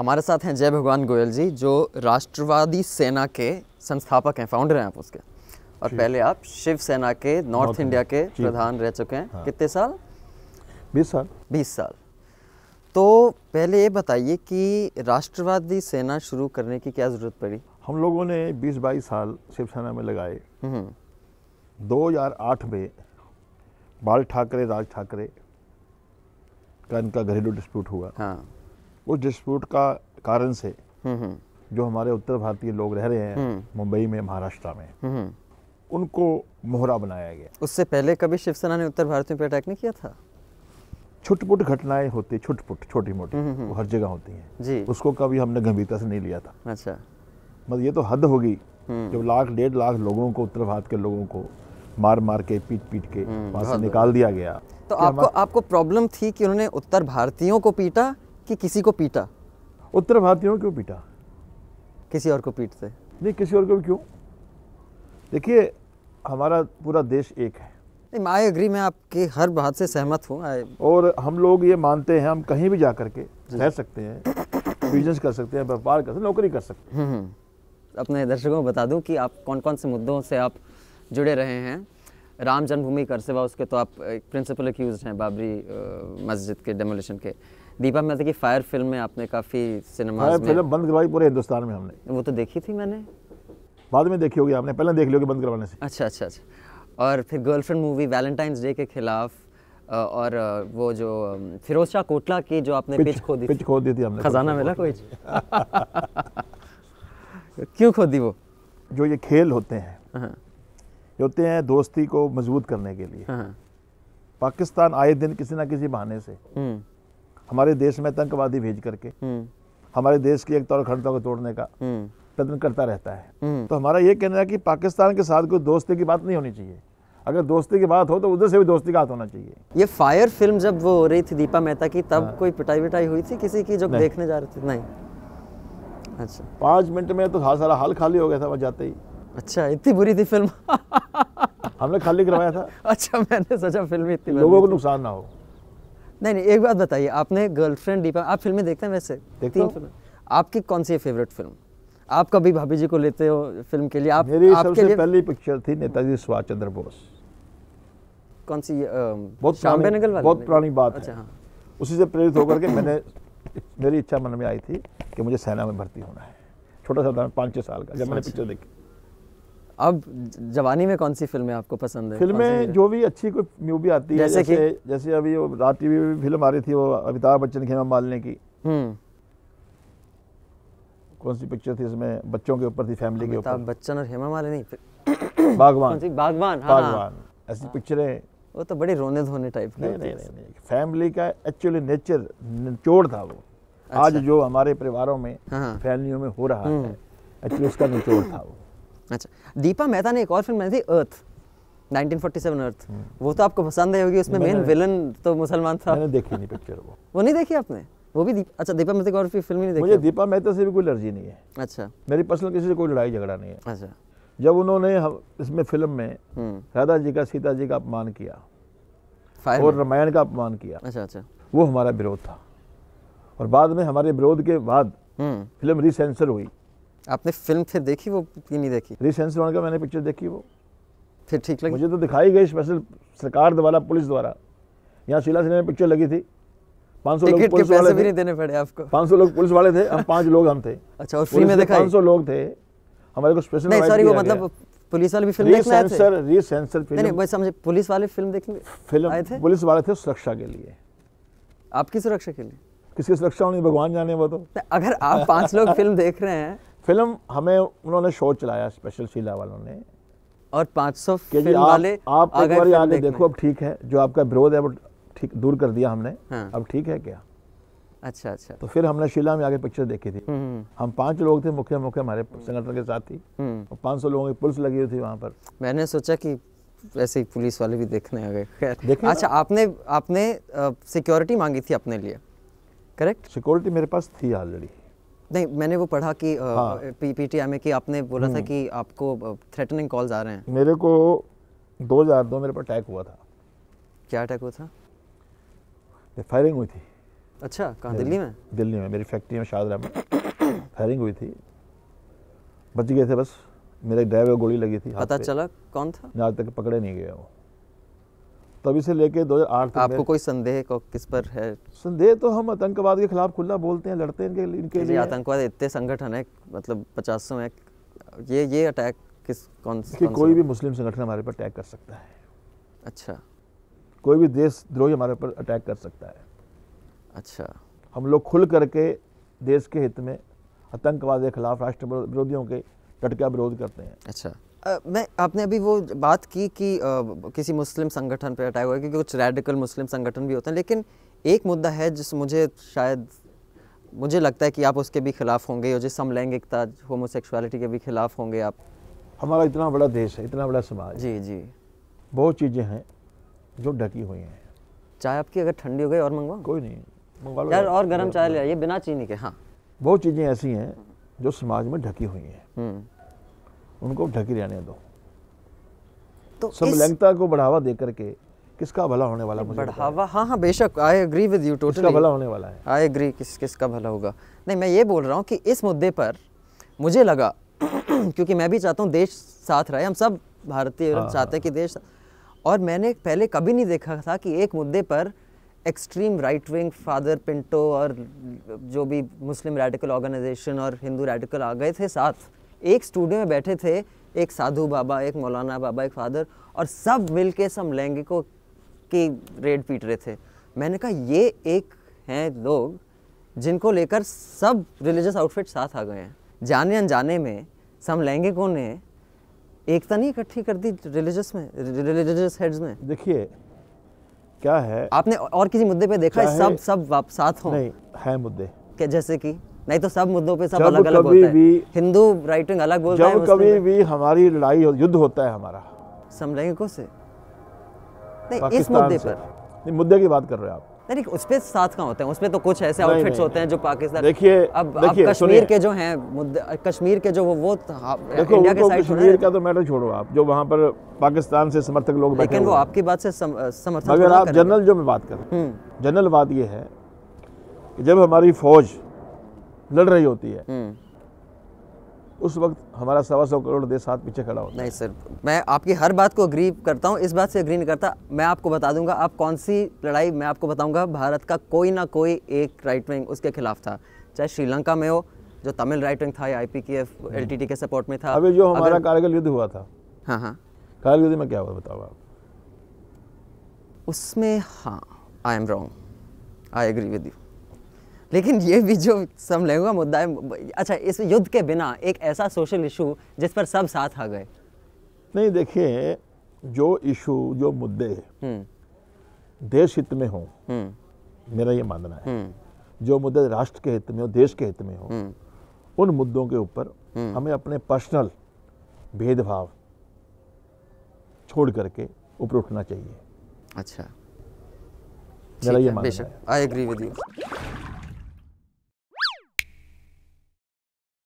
हमारे साथ हैं जय भगवान गोयल जी जो राष्ट्रवादी सेना के संस्थापक हैं फाउंडर हैं आप उसके और पहले आप शिवसेना के नॉर्थ इंडिया के प्रधान रह चुके हैं हाँ। कितने साल बीस साल बीस साल तो पहले ये बताइए कि राष्ट्रवादी सेना शुरू करने की क्या ज़रूरत पड़ी हम लोगों ने बीस बाईस साल शिवसेना में लगाए हम्म। दो हजार आठ में बाल ठाकरे राज ठाकरे का इनका घरेलू डिस्प्यूट हुआ हाँ उस डिस्प्यूट का कारण से हम्म, हम्म। जो हमारे उत्तर भारतीय लोग रह रहे हैं हम्म। मुंबई में महाराष्ट्र में उनको मोहरा बनाया गया उससे पहले कभी शिवसेना ने उत्तर भारतीय पर अटैक नहीं किया था छुटपुट घटनाएं होती छुटपुट छोटी मोटी वो हर जगह होती हैं जी उसको कभी हमने गंभीरता से नहीं लिया था अच्छा मतलब ये तो हद होगी जब लाख डेढ़ लाख लोगों को उत्तर भारत के लोगों को मार मार के पीट पीट के वहां से निकाल दिया गया तो आपको आपको प्रॉब्लम थी कि उन्होंने उत्तर भारतीयों को पीटा कि किसी को पीटा उत्तर भारतीयों को क्यों पीटा किसी और को पीटते नहीं किसी और को भी क्यों देखिए हमारा पूरा देश एक है आई एग्री मैं आपके हर बात से सहमत हूँ और हम लोग ये मानते हैं हम कहीं भी जा करके रह सकते हैं बिजनेस कर सकते हैं व्यापार कर सकते नौकरी कर सकते हैं हम्म, हम्म। अपने दर्शकों को बता दूं कि आप कौन कौन से मुद्दों से आप जुड़े रहे हैं राम जन्मभूमि कर सेवा उसके तो आप प्रिंसिपल एक्यूज हैं बाबरी मस्जिद के डेमोलिशन के दीपा मेहता तो की फायर फिल्म में आपने काफ़ी सिनेमा फायर फिल्म बंद करवाई पूरे हिंदुस्तान में हमने वो तो देखी थी मैंने बाद में देखी होगी आपने पहले देख लियो बंद करवाने से अच्छा अच्छा अच्छा और फिर गर्लफ्रेंड मूवी वैलेंटाइंस डे के खिलाफ और वो जो फिरोज शाह कोटला की जो आपने पिच खो दी पिच खो दी थी हमने खजाना मिला कोई क्यों खो दी वो जो ये खेल होते हैं हाँ। ये होते हैं दोस्ती को मजबूत करने के लिए हाँ। पाकिस्तान आए दिन किसी ना किसी बहाने से हम्म। हमारे देश में आतंकवादी भेज करके हम्म। हमारे देश की एक तौर खड़ता को तोड़ने का हम्म। प्रयत्न करता रहता है हम्म। तो हमारा ये कहना है कि पाकिस्तान के साथ कोई दोस्ती की बात नहीं होनी चाहिए अगर दोस्ती की बात हो तो उधर से भी दोस्ती का हाथ होना चाहिए ये फायर फिल्म जब वो हो रही थी दीपा मेहता की तब हाँ। कोई पिटाई विटाई हुई थी किसी की जो देखने जा रहे थे नहीं अच्छा पाँच मिनट में तो हाँ सारा हाल खाली हो गया था वह जाते ही अच्छा इतनी बुरी थी फिल्म हमने खाली करवाया था अच्छा मैंने सोचा फिल्म इतनी लोगों को नुकसान ना हो नहीं नहीं एक बात बताइए आपने गर्लफ्रेंड दीपा आप फिल्में देखते हैं वैसे देखती हूँ आपकी कौन सी फेवरेट फिल्म आप कभी भाभी जी को लेते हो फिल्म के लिए आप मेरी सबसे लिए... पहली पिक्चर थी नेताजी सुभाष चंद्र बोस कौन सी बहुत वाली बहुत पुरानी बात अच्छा हाँ उसी से प्रेरित होकर के मैंने मेरी इच्छा मन में आई थी कि मुझे सेना में भर्ती होना है छोटा सा था पाँच छः साल का जब मैंने पिक्चर अच्छा। देखी अब जवानी में कौन सी फिल्में आपको पसंद है फिल्में जो भी अच्छी कोई मूवी आती है जैसे कि? जैसे अभी वो रात टीवी भी फिल्म आ रही थी वो अमिताभ बच्चन खेमा मालने की हम्म। कौन सी पिक्चर थी इसमें बच्चों के ऊपर थी फैमिली के ऊपर बच्चन और हेमा मालिनी बागवान बागवान हाँ, हाँ। बागवान ऐसी पिक्चरें हाँ। वो तो बड़े रोने धोने टाइप की नहीं, नहीं नहीं फैमिली का एक्चुअली नेचर निचोड़ था वो अच्छा। आज जो हमारे परिवारों में हाँ। फैमिलियों में हो रहा हम्म। है एक्चुअली उसका निचोड़ था वो अच्छा दीपा मेहता ने एक और फिल्म बनाई थी अर्थ 1947 अर्थ वो तो आपको पसंद आई होगी उसमें मेन विलन तो मुसलमान था मैंने देखी नहीं पिक्चर वो वो नहीं देखी आपने वो भी दीप, अच्छा दीपा मेहता की और फिल्म नहीं देखी मुझे दीपा मेहता से भी कोई एलर्जी नहीं है अच्छा मेरी पर्सनल किसी से कोई लड़ाई झगड़ा नहीं है अच्छा जब उन्होंने इसमें फिल्म में हम्म। राधा जी का सीता जी का अपमान किया और रामायण का अपमान किया अच्छा अच्छा वो हमारा विरोध था और बाद में हमारे विरोध के बाद फिल्म हम्म। रिसेंसर हुई आपने फिल्म फिर देखी वो कि नहीं देखी रिसेंस का मैंने पिक्चर देखी वो फिर ठीक लगी मुझे तो दिखाई गई स्पेशल सरकार द्वारा पुलिस द्वारा यहाँ शीला सिनेमा पिक्चर लगी थी पाँच सौ लोग पुलिस वाले भी नहीं देने पड़े आपको पाँच सौ लोग पुलिस वाले थे हम पाँच लोग हम थे अच्छा और फ्री में देखा पाँच सौ लोग थे हमारे को स्पेशल नहीं सॉरी वो मतलब पुलिस वाले भी फिल्म देखने आए थे री सेंसर फिल्म नहीं बस समझे पुलिस वाले फिल्म देखने फिल्म आए थे पुलिस वाले थे सुरक्षा के लिए आपकी सुरक्षा के लिए किसकी सुरक्षा होनी भगवान जाने वो तो अगर आप पांच लोग फिल्म देख रहे हैं फिल्म हमें उन्होंने शो चलाया स्पेशल शीला वालों ने और 500 सौ वाले आप एक बार आगे देखो अब ठीक है जो आपका विरोध है वो ठीक दूर कर दिया हमने हाँ। अब ठीक है क्या अच्छा अच्छा तो फिर हमने शिला में आगे पिक्चर देखी थी हम्म, हम्म। हम पांच लोग थे मुख्य मुख्य हमारे संगठन के साथ थी हम्म। और पाँच सौ लोगों की पुलिस लगी हुई थी वहाँ पर मैंने सोचा कि वैसे ही पुलिस वाले भी देखने आ गए खैर अच्छा आपने आपने सिक्योरिटी मांगी थी अपने लिए करेक्ट सिक्योरिटी मेरे पास थी ऑलरेडी नहीं मैंने वो पढ़ा कि हाँ। पी टी में कि आपने बोला था हम्म। कि आपको थ्रेटनिंग कॉल्स आ रहे हैं मेरे को 2002 मेरे पर अटैक हुआ था क्या अटैक हुआ था फायरिंग हुई थी अच्छा कहाँ दिल्ली में दिल्ली में मेरी फैक्ट्री में शाहरा में फायरिंग हुई थी बच गए थे बस मेरे ड्राइवर गोली लगी थी पता चला कौन था आज तक पकड़े नहीं गया वो तभी से लेके 2008 आपको कोई संदेह को किस पर है संदेह तो हम आतंकवाद के खिलाफ खुला बोलते हैं लड़ते हैं इनके इनके लिए आतंकवाद इतने संगठन है मतलब पचासों है ये ये अटैक किस कौन कि कोई भी मुस्लिम संगठन हमारे पर अटैक कर सकता है अच्छा कोई भी देशद्रोही हमारे पर अटैक कर सकता है अच्छा हम लोग खुल करके देश के हित में आतंकवाद के खिलाफ राष्ट्र विरोधियों के डट विरोध करते हैं अच्छा मैं आपने अभी वो बात की कि आ, किसी मुस्लिम संगठन पे अटैक हुआ क्योंकि कुछ रेडिकल मुस्लिम संगठन भी होते हैं लेकिन एक मुद्दा है जिस मुझे शायद मुझे लगता है कि आप उसके भी खिलाफ होंगे और जिस समलैंगिकता होमोसेक्सुअलिटी के भी खिलाफ होंगे आप हमारा इतना बड़ा देश है इतना बड़ा समाज जी जी बहुत चीज़ें हैं जो ढकी हुई हैं चाय आपकी अगर ठंडी हो गई और मंगवाओ कोई नहीं यार और गर्म चाय ले आइए बिना चीनी के हाँ बहुत चीज़ें ऐसी हैं जो समाज में ढकी हुई हैं हम्म। उनको ढकी रहने दो तो समलैंगता को बढ़ावा दे करके किसका भला होने वाला मुझे बढ़ावा हाँ हाँ बेशक I agree with you total भला होने वाला है आई एग्री किस किसका भला होगा नहीं मैं ये बोल रहा हूँ कि इस मुद्दे पर मुझे लगा क्योंकि मैं भी चाहता हूँ देश साथ रहे हम सब भारतीय हाँ, चाहते हैं हाँ, कि हाँ। देश और मैंने पहले कभी नहीं देखा था कि एक मुद्दे पर extreme right wing father Pinto और जो भी मुस्लिम रेडिकल ऑर्गेनाइजेशन और हिंदू रेडिकल आ गए थे साथ एक स्टूडियो में बैठे थे एक साधु बाबा एक मौलाना बाबा एक फादर और सब मिल के समलैंगिकों की रेड पीट रहे थे मैंने कहा ये एक हैं लोग जिनको लेकर सब रिलीजियस आउटफिट साथ आ गए हैं जाने अनजाने में समलैंगिकों ने एकता नहीं इकट्ठी कर दी रिलीजियस में रिलीजियस हेड्स में देखिए क्या है आपने और किसी मुद्दे पे देखा है सब सब साथ हो नहीं है मुद्दे क्या जैसे कि नहीं तो सब मुद्दों पे सब अलग अलग होता है हिंदू राइटिंग अलग बोलता है कभी भी हमारी लड़ाई और युद्ध होता है हमारा समझेंगे को से नहीं इस मुद्दे पर नहीं मुद्दे की बात कर रहे हैं आप नहीं उस पे साथ कहाँ होते हैं उसमें तो कुछ ऐसे आउटफिट्स होते हैं जो पाकिस्तान देखिए अब देखिए, कश्मीर के जो हैं मुद्दे कश्मीर के जो वो वो तो हाँ, देखो इंडिया के साइड कश्मीर का तो मैटर छोड़ो आप जो वहाँ पर पाकिस्तान से समर्थक लोग बैठे लेकिन वो आपकी बात से समर्थक अगर आप जनरल जो मैं बात कर जनरल हम्म। बात ये है कि जब हमारी फौज लड़ रही होती है हम्म। उस वक्त हमारा सवा सौ करोड़ देश हाथ पीछे खड़ा होता नहीं सर मैं आपकी हर बात को अग्री करता हूँ इस बात से अग्री नहीं करता मैं आपको बता दूंगा आप कौन सी लड़ाई मैं आपको बताऊंगा भारत का कोई ना कोई एक राइट विंग उसके खिलाफ था चाहे श्रीलंका में हो जो तमिल राइट विंग था या I P K F L T T के सपोर्ट में था अभी जो हमारा अगर... कारगिल युद्ध हुआ था हाँ हाँ कारगिल युद्ध में क्या हुआ बताओ आप उसमें हाँ I am wrong I agree with you लेकिन ये भी जो समझ हुआ मुद्दा है अच्छा इस युद्ध के बिना एक ऐसा सोशल इशू जिस पर सब साथ आ गए नहीं देखिए जो इशू जो मुद्दे हम्म। देश हित में हो हम्म। मेरा ये मानना है हम्म। जो मुद्दे राष्ट्र के हित में हो देश के हित में हो उन मुद्दों के ऊपर हमें अपने पर्सनल भेदभाव छोड़ करके ऊपर उठना चाहिए अच्छा मेरा ये मानना है आई एग्री विद यू